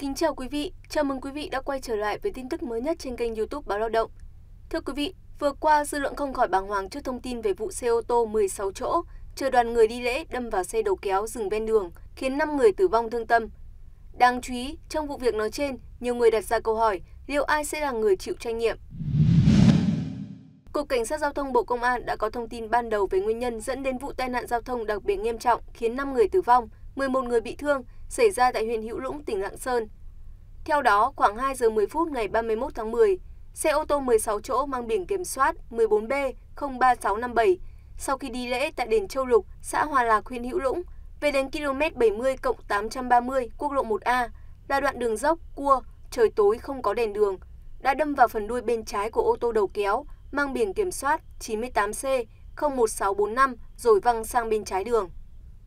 Kính chào quý vị, chào mừng quý vị đã quay trở lại với tin tức mới nhất trên kênh YouTube Báo Lao động. Thưa quý vị, vừa qua dư luận không khỏi bàng hoàng trước thông tin về vụ xe ô tô 16 chỗ chờ đoàn người đi lễ đâm vào xe đầu kéo dừng bên đường, khiến 5 người tử vong thương tâm. Đáng chú ý, trong vụ việc nói trên, nhiều người đặt ra câu hỏi liệu ai sẽ là người chịu trách nhiệm. Cục Cảnh sát Giao thông Bộ Công an đã có thông tin ban đầu về nguyên nhân dẫn đến vụ tai nạn giao thông đặc biệt nghiêm trọng khiến 5 người tử vong, 11 người bị thương xảy ra tại huyện Hữu Lũng, tỉnh Lạng Sơn. Theo đó, khoảng 2 giờ 10 phút ngày 31 tháng 10, xe ô tô 16 chỗ mang biển kiểm soát 14B03657 sau khi đi lễ tại đền Châu Lục, xã Hòa Lạc, huyện Hữu Lũng, về đến km 70 830 quốc lộ 1A là đoạn đường dốc cua, trời tối không có đèn đường, đã đâm vào phần đuôi bên trái của ô tô đầu kéo mang biển kiểm soát 98C 01645 rồi văng sang bên trái đường.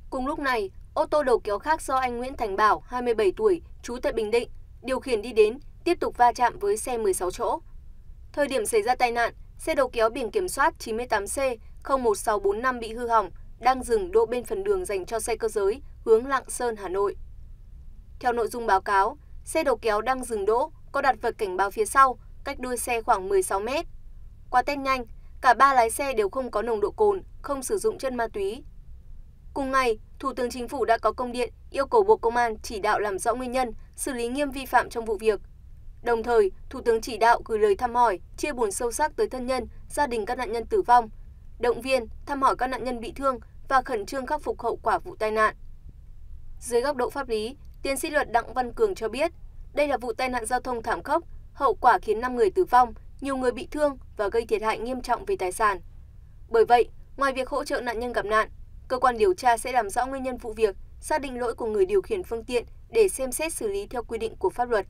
Cùng lúc này, ô tô đầu kéo khác do anh nguyễn thành bảo hai mươi bảy tuổi trú tại bình định điều khiển đi đến tiếp tục va chạm với xe một sáu chỗ thời điểm xảy ra tai nạn xe đầu kéo biển kiểm soát chín mươi tám c một sáu bốn năm bị hư hỏng đang dừng đỗ bên phần đường dành cho xe cơ giới hướng lạng sơn hà nội theo nội dung báo cáo xe đầu kéo đang dừng đỗ có đặt vật cảnh báo phía sau cách đuôi xe khoảng 16 mét. Qua test nhanh, cả ba lái xe đều không có nồng độ cồn, không sử dụng chân ma túy cùng ngày thủ tướng chính phủ đã có công điện yêu cầu bộ công an chỉ đạo làm rõ nguyên nhân xử lý nghiêm vi phạm trong vụ việc đồng thời thủ tướng chỉ đạo gửi lời thăm hỏi chia buồn sâu sắc tới thân nhân gia đình các nạn nhân tử vong động viên thăm hỏi các nạn nhân bị thương và khẩn trương khắc phục hậu quả vụ tai nạn dưới góc độ pháp lý tiến sĩ luật đặng văn cường cho biết đây là vụ tai nạn giao thông thảm khốc hậu quả khiến 5 người tử vong nhiều người bị thương và gây thiệt hại nghiêm trọng về tài sản bởi vậy ngoài việc hỗ trợ nạn nhân gặp nạn cơ quan điều tra sẽ làm rõ nguyên nhân vụ việc xác định lỗi của người điều khiển phương tiện để xem xét xử lý theo quy định của pháp luật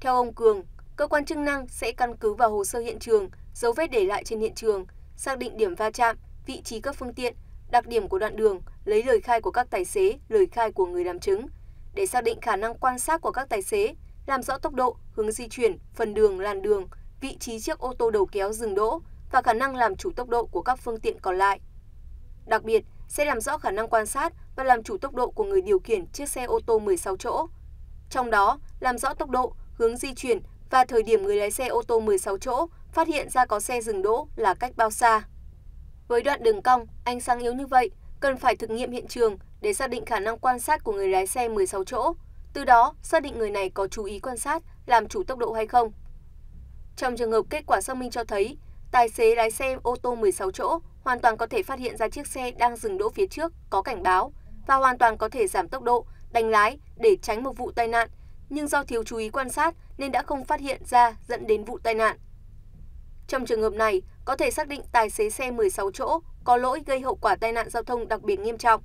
theo ông cường cơ quan chức năng sẽ căn cứ vào hồ sơ hiện trường dấu vết để lại trên hiện trường xác định điểm va chạm vị trí các phương tiện đặc điểm của đoạn đường lấy lời khai của các tài xế lời khai của người làm chứng để xác định khả năng quan sát của các tài xế làm rõ tốc độ hướng di chuyển phần đường làn đường vị trí chiếc ô tô đầu kéo dừng đỗ và khả năng làm chủ tốc độ của các phương tiện còn lại đặc biệt sẽ làm rõ khả năng quan sát và làm chủ tốc độ của người điều khiển chiếc xe ô tô một sáu chỗ trong đó làm rõ tốc độ hướng di chuyển và thời điểm người lái xe ô tô 16 chỗ phát hiện ra có xe dừng đỗ là cách bao xa. Với đoạn đường cong, ánh sáng yếu như vậy, cần phải thực nghiệm hiện trường để xác định khả năng quan sát của người lái xe 16 chỗ, từ đó xác định người này có chú ý quan sát, làm chủ tốc độ hay không. Trong trường hợp kết quả xác minh cho thấy, tài xế lái xe ô tô 16 chỗ hoàn toàn có thể phát hiện ra chiếc xe đang dừng đỗ phía trước có cảnh báo và hoàn toàn có thể giảm tốc độ, đánh lái để tránh một vụ tai nạn, nhưng do thiếu chú ý quan sát nên đã không phát hiện ra dẫn đến vụ tai nạn. Trong trường hợp này, có thể xác định tài xế xe 16 chỗ có lỗi gây hậu quả tai nạn giao thông đặc biệt nghiêm trọng.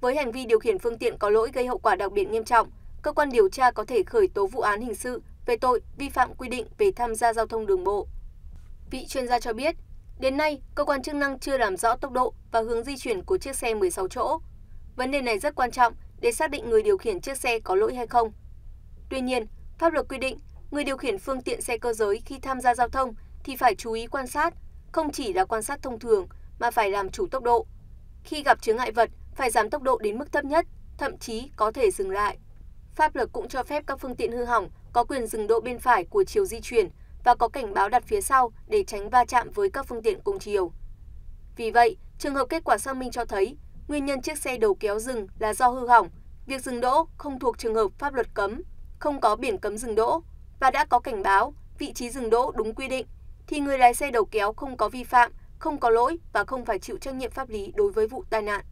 Với hành vi điều khiển phương tiện có lỗi gây hậu quả đặc biệt nghiêm trọng, cơ quan điều tra có thể khởi tố vụ án hình sự về tội vi phạm quy định về tham gia giao thông đường bộ. Vị chuyên gia cho biết, đến nay cơ quan chức năng chưa làm rõ tốc độ và hướng di chuyển của chiếc xe một sáu chỗ vấn đề này rất quan trọng để xác định người điều khiển chiếc xe có lỗi hay không tuy nhiên pháp luật quy định người điều khiển phương tiện xe cơ giới khi tham gia giao thông thì phải chú ý quan sát không chỉ là quan sát thông thường mà phải làm chủ tốc độ khi gặp chướng ngại vật phải giảm tốc độ đến mức thấp nhất thậm chí có thể dừng lại pháp luật cũng cho phép các phương tiện hư hỏng có quyền dừng độ bên phải của chiều di chuyển và có cảnh báo đặt phía sau để tránh va chạm với các phương tiện cùng chiều. Vì vậy, trường hợp kết quả xác minh cho thấy nguyên nhân chiếc xe đầu kéo dừng là do hư hỏng, việc dừng đỗ không thuộc trường hợp pháp luật cấm, không có biển cấm dừng đỗ và đã có cảnh báo vị trí dừng đỗ đúng quy định thì người lái xe đầu kéo không có vi phạm, không có lỗi và không phải chịu trách nhiệm pháp lý đối với vụ tai nạn.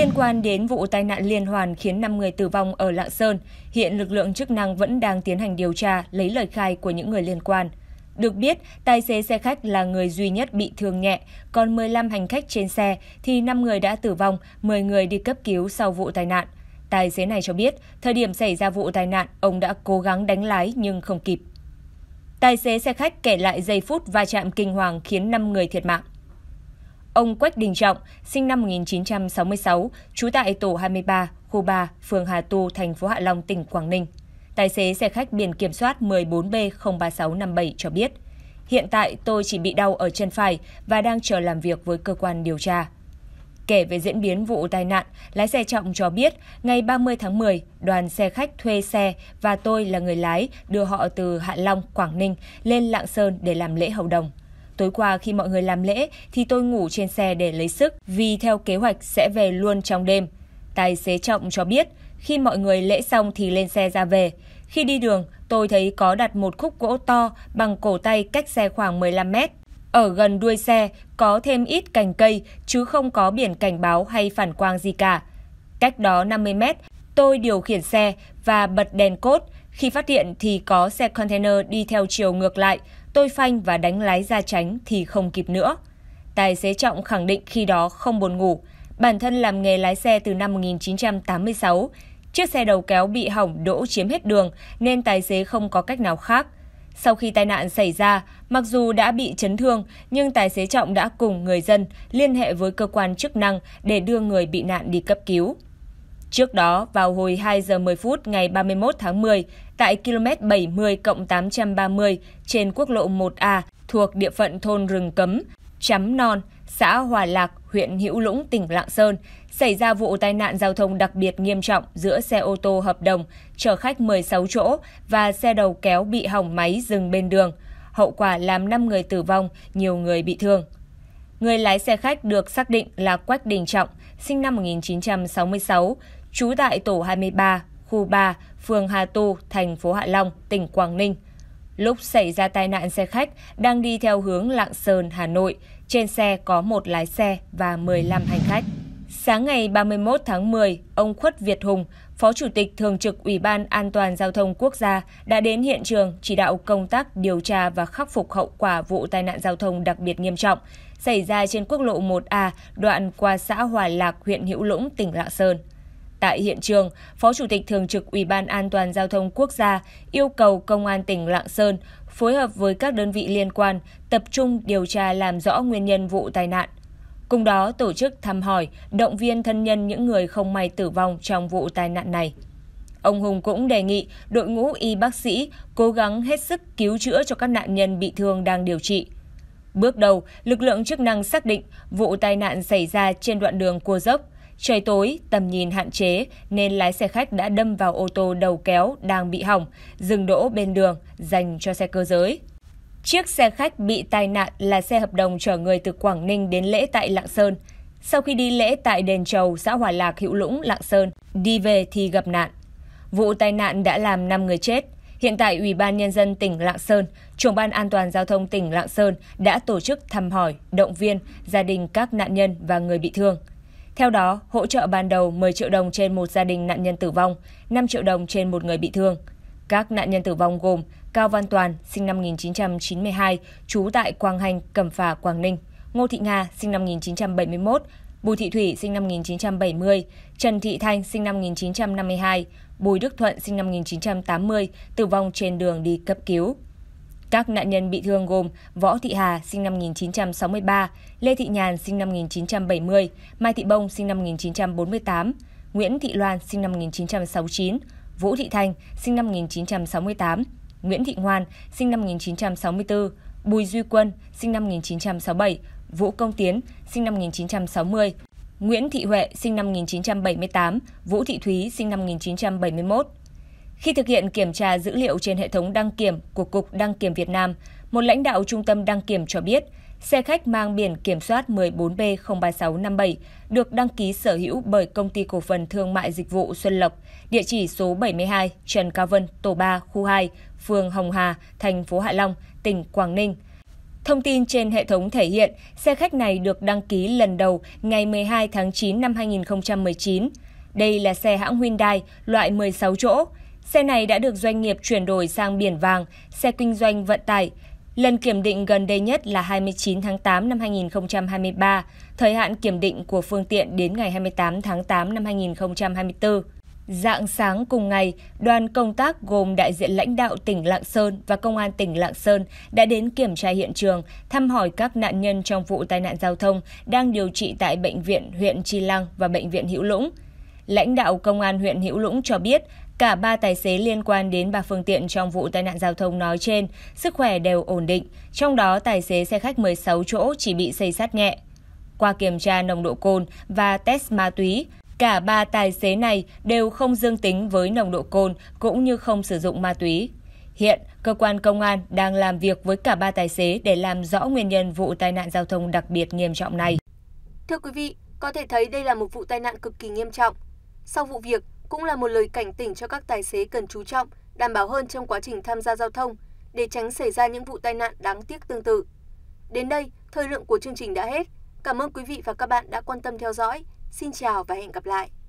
Liên quan đến vụ tai nạn liên hoàn khiến 5 người tử vong ở Lạng Sơn, hiện lực lượng chức năng vẫn đang tiến hành điều tra, lấy lời khai của những người liên quan. Được biết, tài xế xe khách là người duy nhất bị thương nhẹ, còn 15 hành khách trên xe thì 5 người đã tử vong, 10 người đi cấp cứu sau vụ tai nạn. Tài xế này cho biết, thời điểm xảy ra vụ tai nạn, ông đã cố gắng đánh lái nhưng không kịp. Tài xế xe khách kể lại giây phút va chạm kinh hoàng khiến 5 người thiệt mạng. Ông Quách Đình Trọng, sinh năm 1966, trú tại tổ 23, khu 3, phường Hà Tu, thành phố Hạ Long, tỉnh Quảng Ninh. Tài xế xe khách biển kiểm soát 14B03657 cho biết, hiện tại tôi chỉ bị đau ở chân phải và đang chờ làm việc với cơ quan điều tra. Kể về diễn biến vụ tai nạn, lái xe Trọng cho biết ngày 30 tháng 10, đoàn xe khách thuê xe và tôi là người lái đưa họ từ Hạ Long, Quảng Ninh lên Lạng Sơn để làm lễ hầu đồng. Tối qua khi mọi người làm lễ thì tôi ngủ trên xe để lấy sức vì theo kế hoạch sẽ về luôn trong đêm. Tài xế Trọng cho biết khi mọi người lễ xong thì lên xe ra về. Khi đi đường, tôi thấy có đặt một khúc gỗ to bằng cổ tay cách xe khoảng 15 mét. Ở gần đuôi xe có thêm ít cành cây chứ không có biển cảnh báo hay phản quang gì cả. Cách đó 50 mét, tôi điều khiển xe và bật đèn cốt khi phát hiện thì có xe container đi theo chiều ngược lại, tôi phanh và đánh lái ra tránh thì không kịp nữa. Tài xế Trọng khẳng định khi đó không buồn ngủ, bản thân làm nghề lái xe từ năm 1986. Chiếc xe đầu kéo bị hỏng đỗ chiếm hết đường nên tài xế không có cách nào khác. Sau khi tai nạn xảy ra, mặc dù đã bị chấn thương, nhưng tài xế Trọng đã cùng người dân liên hệ với cơ quan chức năng để đưa người bị nạn đi cấp cứu. Trước đó, vào hồi 2 giờ 10 phút ngày 31 tháng 10, tại km 70 830 trên quốc lộ 1A thuộc địa phận thôn Rừng Cấm, Chấm Non, xã Hòa Lạc, huyện Hữu Lũng, tỉnh Lạng Sơn, xảy ra vụ tai nạn giao thông đặc biệt nghiêm trọng giữa xe ô tô hợp đồng chở khách 16 chỗ và xe đầu kéo bị hỏng máy dừng bên đường. Hậu quả làm 5 người tử vong, nhiều người bị thương. Người lái xe khách được xác định là Quách Đình Trọng, sinh năm 1966, trú tại tổ 23, khu 3, phường Hà Tu, thành phố Hạ Long, tỉnh Quảng Ninh. Lúc xảy ra tai nạn xe khách đang đi theo hướng Lạng Sơn, Hà Nội, trên xe có một lái xe và 15 hành khách. Sáng ngày 31 tháng 10, ông Khuất Việt Hùng, Phó Chủ tịch Thường trực Ủy ban An toàn Giao thông Quốc gia đã đến hiện trường chỉ đạo công tác điều tra và khắc phục hậu quả vụ tai nạn giao thông đặc biệt nghiêm trọng xảy ra trên quốc lộ 1A đoạn qua xã Hòa Lạc, huyện Hữu Lũng, tỉnh Lạng Sơn tại hiện trường, Phó Chủ tịch Thường trực Ủy ban An toàn Giao thông Quốc gia yêu cầu Công an tỉnh Lạng Sơn phối hợp với các đơn vị liên quan tập trung điều tra làm rõ nguyên nhân vụ tai nạn. Cùng đó tổ chức thăm hỏi, động viên thân nhân những người không may tử vong trong vụ tai nạn này. Ông Hùng cũng đề nghị đội ngũ y bác sĩ cố gắng hết sức cứu chữa cho các nạn nhân bị thương đang điều trị. Bước đầu, lực lượng chức năng xác định vụ tai nạn xảy ra trên đoạn đường cua dốc. Trời tối, tầm nhìn hạn chế nên lái xe khách đã đâm vào ô tô đầu kéo đang bị hỏng, dừng đỗ bên đường dành cho xe cơ giới. Chiếc xe khách bị tai nạn là xe hợp đồng chở người từ Quảng Ninh đến lễ tại Lạng Sơn. Sau khi đi lễ tại đền Trầu, xã Hòa Lạc, Hữu Lũng, Lạng Sơn, đi về thì gặp nạn. Vụ tai nạn đã làm 5 người chết. Hiện tại Ủy ban nhân dân tỉnh Lạng Sơn, Trưởng ban An toàn giao thông tỉnh Lạng Sơn đã tổ chức thăm hỏi, động viên gia đình các nạn nhân và người bị thương. Theo đó, hỗ trợ ban đầu 10 triệu đồng trên một gia đình nạn nhân tử vong, 5 triệu đồng trên một người bị thương. Các nạn nhân tử vong gồm Cao Văn Toàn, sinh năm 1992, trú tại Quang Hành, Cẩm Phả, Quảng Ninh, Ngô Thị Nga, sinh năm 1971, Bùi Thị Thủy, sinh năm 1970, Trần Thị Thanh, sinh năm 1952, Bùi Đức Thuận, sinh năm 1980, tử vong trên đường đi cấp cứu. Các nạn nhân bị thương gồm Võ Thị Hà sinh năm 1963, Lê Thị Nhàn sinh năm 1970, Mai Thị Bông sinh năm 1948, Nguyễn Thị Loan sinh năm 1969, Vũ Thị Thanh sinh năm 1968, Nguyễn Thị Ngoan sinh năm 1964, Bùi Duy Quân sinh năm 1967, Vũ Công Tiến sinh năm 1960, Nguyễn Thị Huệ sinh năm 1978, Vũ Thị Thúy sinh năm 1971. Khi thực hiện kiểm tra dữ liệu trên hệ thống đăng kiểm của Cục Đăng kiểm Việt Nam, một lãnh đạo trung tâm đăng kiểm cho biết, xe khách mang biển kiểm soát 14B03657 được đăng ký sở hữu bởi công ty cổ phần thương mại dịch vụ Xuân Lộc, địa chỉ số 72 Trần Cao Vân, tổ 3, khu 2, phường Hồng Hà, thành phố Hạ Long, tỉnh Quảng Ninh. Thông tin trên hệ thống thể hiện xe khách này được đăng ký lần đầu ngày 12 tháng 9 năm 2019. Đây là xe hãng Hyundai loại 16 chỗ, Xe này đã được doanh nghiệp chuyển đổi sang biển vàng, xe kinh doanh vận tải. Lần kiểm định gần đây nhất là 29 tháng 8 năm 2023, thời hạn kiểm định của phương tiện đến ngày 28 tháng 8 năm 2024. Dạng sáng cùng ngày, đoàn công tác gồm đại diện lãnh đạo tỉnh Lạng Sơn và công an tỉnh Lạng Sơn đã đến kiểm tra hiện trường, thăm hỏi các nạn nhân trong vụ tai nạn giao thông đang điều trị tại bệnh viện huyện Chi Lăng và bệnh viện Hữu Lũng. Lãnh đạo công an huyện Hữu Lũng cho biết, Cả ba tài xế liên quan đến ba phương tiện trong vụ tai nạn giao thông nói trên, sức khỏe đều ổn định, trong đó tài xế xe khách 16 chỗ chỉ bị xây sát nhẹ. Qua kiểm tra nồng độ cồn và test ma túy, cả ba tài xế này đều không dương tính với nồng độ cồn cũng như không sử dụng ma túy. Hiện, cơ quan công an đang làm việc với cả ba tài xế để làm rõ nguyên nhân vụ tai nạn giao thông đặc biệt nghiêm trọng này. Thưa quý vị, có thể thấy đây là một vụ tai nạn cực kỳ nghiêm trọng. Sau vụ việc, cũng là một lời cảnh tỉnh cho các tài xế cần chú trọng đảm bảo hơn trong quá trình tham gia giao thông để tránh xảy ra những vụ tai nạn đáng tiếc tương tự. Đến đây, thời lượng của chương trình đã hết. Cảm ơn quý vị và các bạn đã quan tâm theo dõi. Xin chào và hẹn gặp lại.